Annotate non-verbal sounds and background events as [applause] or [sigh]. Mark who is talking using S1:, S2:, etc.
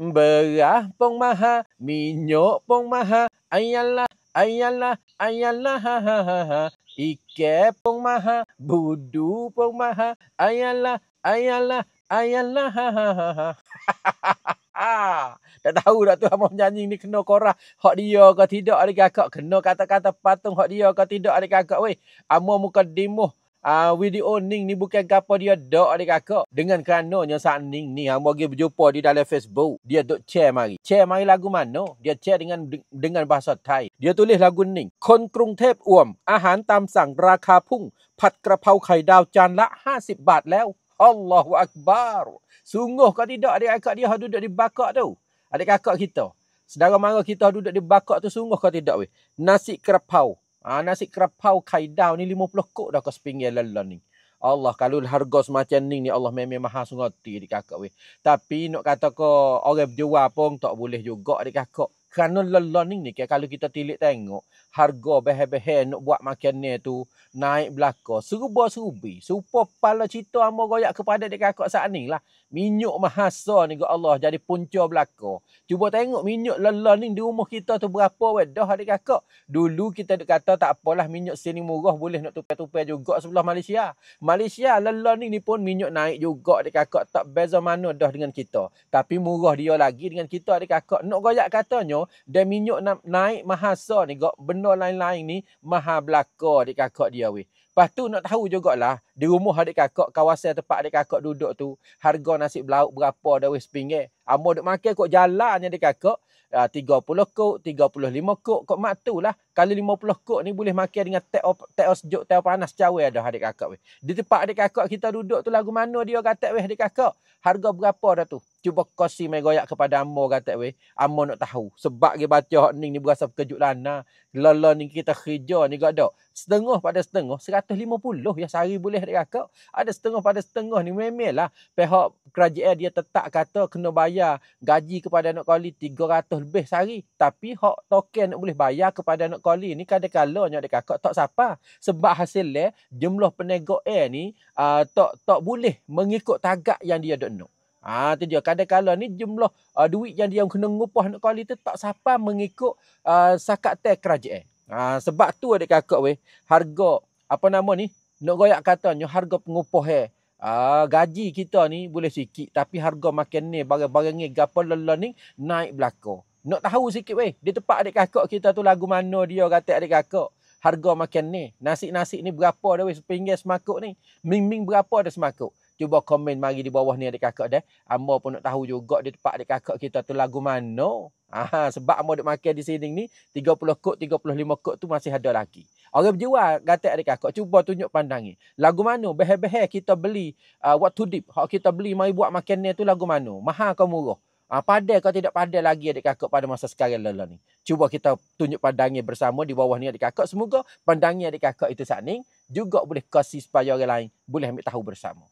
S1: Berah pong maha, minyok pong maha, ayalah, ayalah, ayalah, ha ha ha ha. Ike pong maha, budu pong maha, ayalah, ayalah, ayalah, ha ha ha ha. Ha, [laughs] tak tahu dah tu apa menyanyi ni kena korah hak dia ke tidak adik akak kena kata-kata patung hak dia ke tidak adik akak weh amo muka dimuh Ah uh, Widi Oning ni bukan gapo dia dok adik kakak. Dengan kerananya Saning ni hang ah, bagi berjumpa di dalam Facebook, dia dok share mari. Share mari lagu mana? Dia share dengan dengan bahasa Thai. Dia tulis lagu ni, Kon Krung Thep Uom, Ahan Tam Sang Raka Phung, Phat Kra Pau Khai Dao Chan La 50 Baht Lew. Allahu Akbar. Sungguh ke tidak adik kakak dia duduk di bakak tu? Adik kakak kita. Sedara mara kita duduk di bakak tu sungguh ke tidak weh? Nasi kerapau. Ha, nasi kerapau kaidau ni 50 kok dah kau sepinggir lelah ni. Allah kalau harga semacam ni ni Allah memang maha sungati di kakak weh. Tapi nak kata kau orang berjual pun tak boleh juga di kakak. Kerana learning ni, kalau kita tilik tengok, harga behe-behe nak buat makan ni tu naik belaka. Serba serubi. Serupa pala cerita amba goyak kepada dia kakak saat ni lah. Minyak mahasa ni ke Allah jadi punca belaka. Cuba tengok minyak learning di rumah kita tu berapa weh. Dah adik kakak. Dulu kita kata tak apalah minyak sini murah boleh nak tupai-tupai juga sebelah Malaysia. Malaysia learning ni pun minyak naik juga adik kakak. Tak beza mana dah dengan kita. Tapi murah dia lagi dengan kita adik kakak. Nak goyak katanya dan minyak naik mahasa ni gak benda lain-lain ni maha belaka dik kakak dia weh Lepas tu nak tahu jugalah di rumah adik kakak kawasan tempat adik kakak duduk tu harga nasi belauk berapa dah wis pinggir. Amo ah, duk makan kok jalan adik kakak ah, uh, 30 kok, 35 kok kok mak tu lah. Kalau 50 kok ni boleh makan dengan teh teh sejuk teh panas cawe ada adik kakak weh. Di tempat adik kakak kita duduk tu lagu mana dia kata weh adik kakak? Harga berapa dah tu? Cuba kasi mai goyak kepada amo kata weh. Amo nak tahu sebab ke baca hok ni ni berasa kejut lana. Lala ni kita kerja ni gak dak setengah pada setengah 150 ya sehari boleh dia dikakak ada setengah pada setengah ni memelah pihak kerajaan dia tetap kata kena bayar gaji kepada anak koli 300 lebih sehari tapi hak token nak boleh bayar kepada anak koli ni kadang-kadang nak dikakak tak siapa sebab hasilnya jumlah peniagaan ni uh, tak tak boleh mengikut tagak yang dia dok nak Ha, tu dia. Kadang-kadang ni jumlah uh, duit yang dia kena ngupah nak kali tu tak sapa mengikut uh, sakat teh kerajaan. Ha, sebab tu adik kakak weh, harga apa nama ni? Nak goyak katanya harga pengupah eh. Ha, gaji kita ni boleh sikit tapi harga makan ni barang-barang ni gapo lelah ni naik belako. Nak tahu sikit weh, di tempat adik kakak kita tu lagu mana dia kata adik kakak harga makan ni, nasi-nasi ni berapa dah weh Sepinggir semakuk ni? Ming-ming berapa dah semakuk? Cuba komen mari di bawah ni adik kakak dah. Amba pun nak tahu juga di tempat adik kakak kita tu lagu mana. Aha, sebab amo duk makan di sini ni 30 kot 35 kot tu masih ada lagi. Orang berjual kata adik kakak cuba tunjuk pandangi. Lagu mana behe-behe kita beli uh, what to deep. Hak kita beli mari buat makan ni tu lagu mana? Mahal ke murah? Ah uh, padah kau tidak padah lagi adik aku pada masa sekarang lelah ni. Cuba kita tunjuk pandangi bersama di bawah ni adik aku. Semoga pandangi adik aku itu saat juga boleh kasih supaya orang lain boleh ambil tahu bersama.